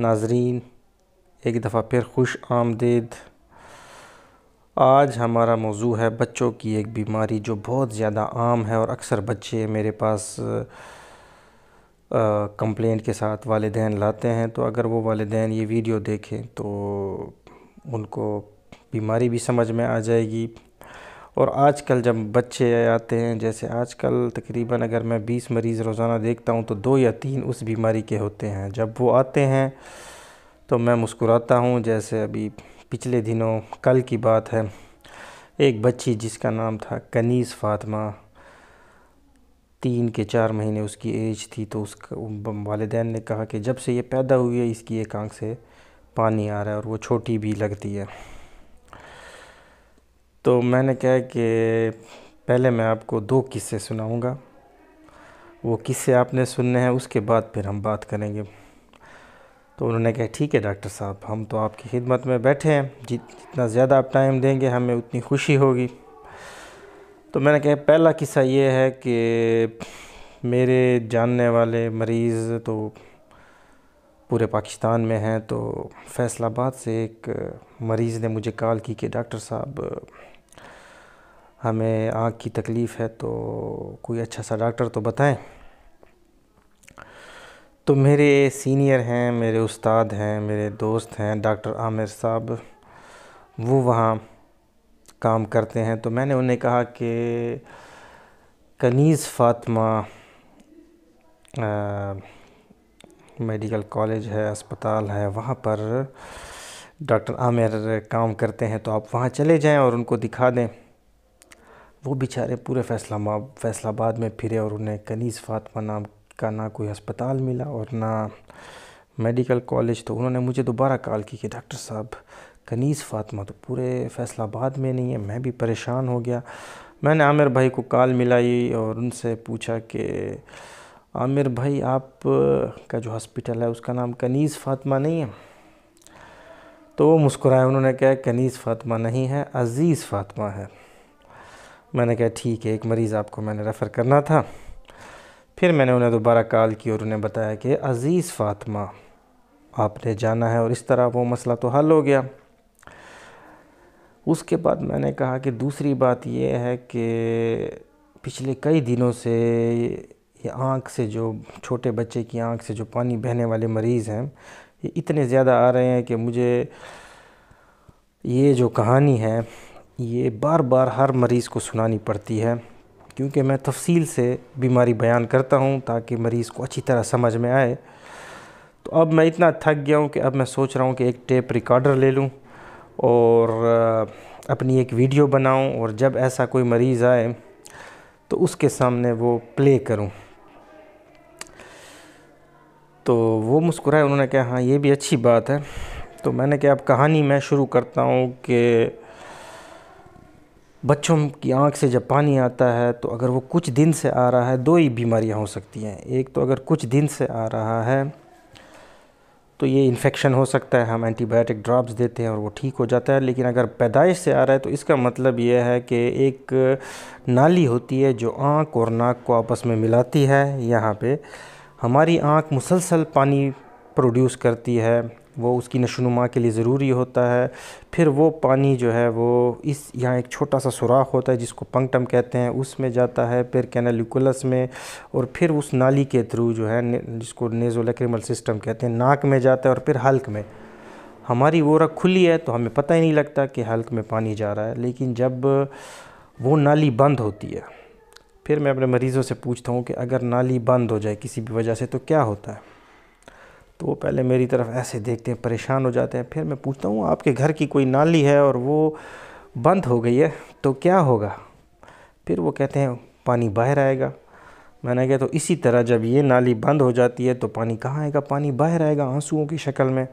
नाजरीन एक दफ़ा फिर खुश आमदेद आज हमारा मौजू है बच्चों की एक बीमारी जो बहुत ज़्यादा आम है और अक्सर बच्चे मेरे पास कंप्लेंट के साथ वालदेन लाते हैं तो अगर वो वालदेन ये वीडियो देखें तो उनको बीमारी भी समझ में आ जाएगी और आजकल जब बच्चे आते हैं जैसे आजकल तकरीबन अगर मैं 20 मरीज़ रोज़ाना देखता हूँ तो दो या तीन उस बीमारी के होते हैं जब वो आते हैं तो मैं मुस्कुराता हूँ जैसे अभी पिछले दिनों कल की बात है एक बच्ची जिसका नाम था कनीस फातमा तीन के चार महीने उसकी एज थी तो उसका वालदेन ने कहा कि जब से ये पैदा हुई है इसकी एक आँख से पानी आ रहा है और वो छोटी भी लगती है तो मैंने क्या है कि पहले मैं आपको दो किस्से सुनाऊंगा वो किस्से आपने सुनने हैं उसके बाद फिर हम बात करेंगे तो उन्होंने कहा ठीक है डॉक्टर साहब हम तो आपकी खिदमत में बैठे हैं जितना ज़्यादा आप टाइम देंगे हमें उतनी खुशी होगी तो मैंने कहा पहला किस्सा ये है कि मेरे जानने वाले मरीज़ तो पूरे पाकिस्तान में हैं तो फैसलाबाद से एक मरीज़ ने मुझे कॉल की कि डॉक्टर साहब हमें आँख की तकलीफ़ है तो कोई अच्छा सा डॉक्टर तो बताएं तो मेरे सीनियर हैं मेरे उस्ताद हैं मेरे दोस्त हैं डॉक्टर आमिर साहब वो वहाँ काम करते हैं तो मैंने उन्हें कहा कि कनीज़ फातमा आ, मेडिकल कॉलेज है अस्पताल है वहाँ पर डॉक्टर आमिर काम करते हैं तो आप वहाँ चले जाएं और उनको दिखा दें वो बेचारे पूरे फैसला फैसलाबाद में फिरे और उन्हें कनीस फातमा नाम का ना कोई अस्पताल मिला और ना मेडिकल कॉलेज तो उन्होंने मुझे दोबारा कॉल की कि डॉक्टर साहब कनीस फातमा तो पूरे फैसलाबाद में नहीं है मैं भी परेशान हो गया मैंने आमिर भाई को कॉल मिलाई और उनसे पूछा कि आमिर भाई आप का जो हॉस्पिटल है उसका नाम कनीज़ फ़ातमा नहीं है तो वो मुस्कुराए उन्होंने कहा कनीज़ फ़ातमा नहीं है अज़ीज़ फातिमा है मैंने कहा ठीक है एक मरीज़ आपको मैंने रेफ़र करना था फिर मैंने उन्हें दोबारा कॉल की और उन्हें बताया कि अज़ीज़ फ़ातमा आपने जाना है और इस तरह वो मसला तो हल हो गया उसके बाद मैंने कहा कि दूसरी बात यह है कि पिछले कई दिनों से ये आँख से जो छोटे बच्चे की आँख से जो पानी बहने वाले मरीज़ हैं ये इतने ज़्यादा आ रहे हैं कि मुझे ये जो कहानी है ये बार बार हर मरीज़ को सुनानी पड़ती है क्योंकि मैं तफसील से बीमारी बयान करता हूँ ताकि मरीज़ को अच्छी तरह समझ में आए तो अब मैं इतना थक गया हूँ कि अब मैं सोच रहा हूँ कि एक टेप रिकॉर्डर ले लूँ और अपनी एक वीडियो बनाऊँ और जब ऐसा कोई मरीज़ आए तो उसके सामने वो प्ले करूँ तो वो मुस्कुराए उन्होंने कहा हाँ ये भी अच्छी बात है तो मैंने कहा अब कहानी मैं शुरू करता हूँ कि बच्चों की आंख से जब पानी आता है तो अगर वो कुछ दिन से आ रहा है दो ही बीमारियां हो सकती हैं एक तो अगर कुछ दिन से आ रहा है तो ये इन्फेक्शन हो सकता है हम एंटीबायोटिक ड्रॉप्स देते हैं और वो ठीक हो जाता है लेकिन अगर पैदाइश से आ रहा है तो इसका मतलब ये है कि एक नाली होती है जो आँख और नाक को आपस में मिलाती है यहाँ पर हमारी आँख मुसलसल पानी प्रोड्यूस करती है वो उसकी नशोनुमा के लिए ज़रूरी होता है फिर वो पानी जो है वो इस यहाँ एक छोटा सा सुराख होता है जिसको पंक्टम कहते हैं उसमें जाता है फिर कैनलिकुलस में और फिर उस नाली के थ्रू जो है जिसको नेजोलेक्रिमल सिस्टम कहते हैं नाक में जाता है और फिर हल्क में हमारी वो रख खुली है तो हमें पता ही नहीं लगता कि हल्क में पानी जा रहा है लेकिन जब वो नाली बंद होती है फिर मैं अपने मरीज़ों से पूछता हूँ कि अगर नाली बंद हो जाए किसी भी वजह से तो क्या होता है तो वो पहले मेरी तरफ ऐसे देखते हैं परेशान हो जाते हैं फिर मैं पूछता हूँ आपके घर की कोई नाली है और वो बंद हो गई है तो क्या होगा फिर वो कहते हैं पानी बाहर आएगा मैंने कहा तो इसी तरह जब ये नाली बंद हो जाती है तो पानी कहाँ आएगा पानी बाहर आएगा आंसुओं की शक्ल में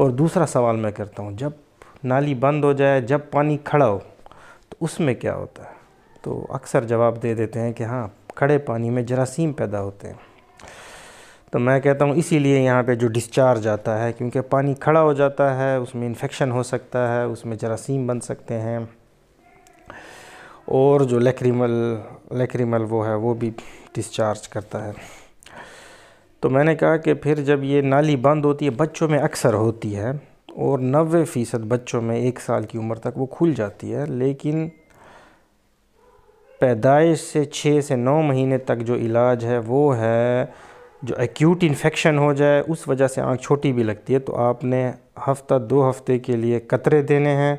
और दूसरा सवाल मैं करता हूँ जब नाली बंद हो जाए जब पानी खड़ा हो तो उसमें क्या होता है तो अक्सर जवाब दे देते हैं कि हाँ खड़े पानी में जरासीम पैदा होते हैं तो मैं कहता हूँ इसीलिए यहाँ पे जो डिस्चार्ज आता है क्योंकि पानी खड़ा हो जाता है उसमें इन्फेक्शन हो सकता है उसमें जरासीम बन सकते हैं और जो लेक्रीमल लेक्रीमल वो है वो भी डिस्चार्ज करता है तो मैंने कहा कि फिर जब ये नाली बंद होती है बच्चों में अक्सर होती है और नबे फ़ीसद बच्चों में एक साल की उम्र तक वो खुल जाती है लेकिन पैदाइश से छः से नौ महीने तक जो इलाज है वो है जो एक्यूट इन्फेक्शन हो जाए उस वजह से आँख छोटी भी लगती है तो आपने हफ्ता दो हफ्ते के लिए कतरे देने हैं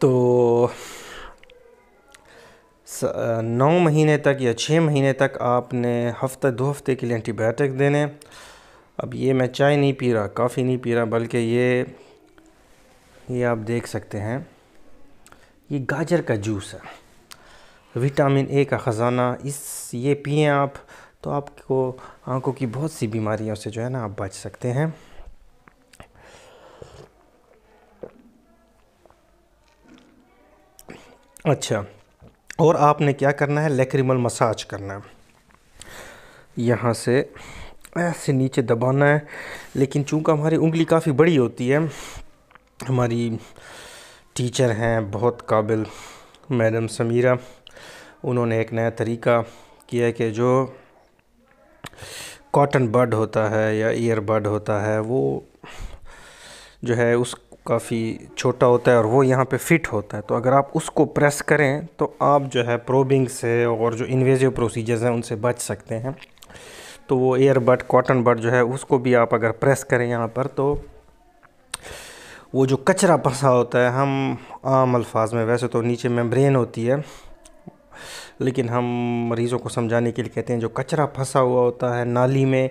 तो नौ महीने तक या छः महीने तक आपने हफ्ता दो हफ्ते के लिए एंटीबायोटिक देने अब ये मैं चाय नहीं पी रहा काफ़ी नहीं पी रहा बल्कि ये ये आप देख सकते हैं ये गाजर का जूस है विटामिन ए का ख़जाना इस ये पिए आप तो आपको आंखों की बहुत सी बीमारियों से जो है ना आप बच सकते हैं अच्छा और आपने क्या करना है लेक्रिमल मसाज करना है यहाँ से ऐसे नीचे दबाना है लेकिन चूंकि हमारी उंगली काफ़ी बड़ी होती है हमारी टीचर हैं बहुत काबिल मैडम समीरा उन्होंने एक नया तरीका किया कि जो कॉटन बड होता है या ईयर बड होता है वो जो है उस काफ़ी छोटा होता है और वो यहाँ पे फिट होता है तो अगर आप उसको प्रेस करें तो आप जो है प्रोबिंग से और जो इन्वेजिव प्रोसीजर्स हैं उनसे बच सकते हैं तो वो एयरबड कॉटन बड जो है उसको भी आप अगर प्रेस करें यहाँ पर तो वो जो कचरा फंसा होता है हम आम अल्फाज में वैसे तो नीचे मेम्ब्रेन होती है लेकिन हम मरीज़ों को समझाने के लिए कहते हैं जो कचरा फंसा हुआ होता है नाली में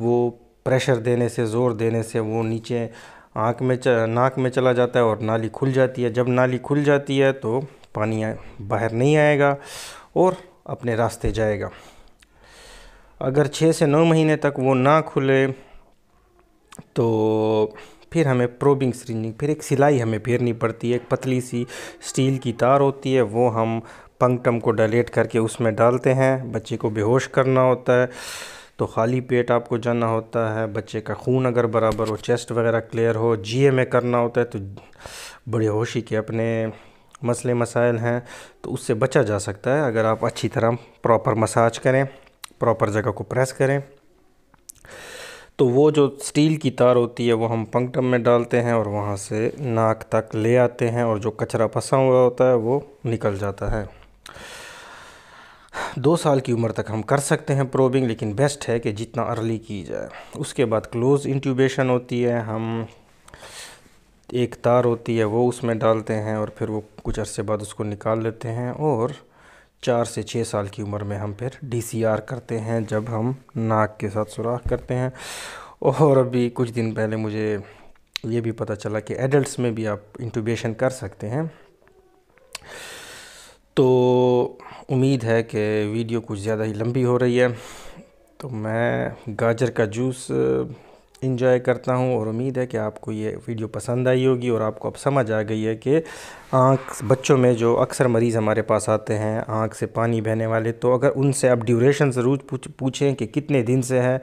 वो प्रेशर देने से ज़ोर देने से वो नीचे आँख में नाक में चला जाता है और नाली खुल जाती है जब नाली खुल जाती है तो पानी बाहर नहीं आएगा और अपने रास्ते जाएगा अगर छः से नौ महीने तक वो ना खुले तो फिर हमें प्रोबिंग सिरिंजिंग फिर एक सिलाई हमें फेरनी पड़ती है एक पतली सी स्टील की तार होती है वो हम पंक्टम को डायलेट करके उसमें डालते हैं बच्चे को बेहोश करना होता है तो खाली पेट आपको जाना होता है बच्चे का खून अगर बराबर हो चेस्ट वगैरह क्लियर हो जीए में करना होता है तो बड़े होशी के अपने मसले मसाइल हैं तो उससे बचा जा सकता है अगर आप अच्छी तरह प्रॉपर मसाज करें प्रॉपर जगह को प्रेस करें तो वो जो स्टील की तार होती है वो हम पंक्टम में डालते हैं और वहाँ से नाक तक ले आते हैं और जो कचरा फंसा हुआ होता है वो निकल जाता है दो साल की उम्र तक हम कर सकते हैं प्रोबिंग लेकिन बेस्ट है कि जितना अर्ली की जाए उसके बाद क्लोज इंट्यूबेशन होती है हम एक तार होती है वो उसमें डालते हैं और फिर वो कुछ अरसे बाद उसको निकाल लेते हैं और चार से छः साल की उम्र में हम फिर डी करते हैं जब हम नाक के साथ सुराख करते हैं और अभी कुछ दिन पहले मुझे ये भी पता चला कि एडल्ट्स में भी आप इंटूबेशन कर सकते हैं तो उम्मीद है कि वीडियो कुछ ज़्यादा ही लंबी हो रही है तो मैं गाजर का जूस इंजॉय करता हूँ और उम्मीद है कि आपको ये वीडियो पसंद आई होगी और आपको अब समझ आ गई है कि आँख बच्चों में जो अक्सर मरीज़ हमारे पास आते हैं आँख से पानी बहने वाले तो अगर उनसे आप ड्यूरेशन ज़रूर पूछ पूछें कि कितने दिन से है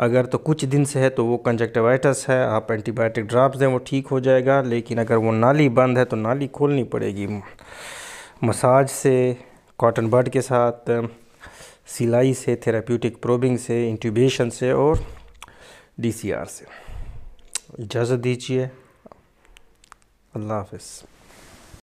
अगर तो कुछ दिन से है तो वो कंजक्टिवाइटस है आप एंटीबायोटिक ड्राप्स दें वो ठीक हो जाएगा लेकिन अगर वो नाली बंद है तो नाली खोलनी पड़ेगी मसाज से कॉटन बड के साथ सिलाई से थेरापूटिक प्रोबिंग से इंट्यूबेशन से और डी सी आर से इजाज़त दीजिए अल्लाह हाफिज़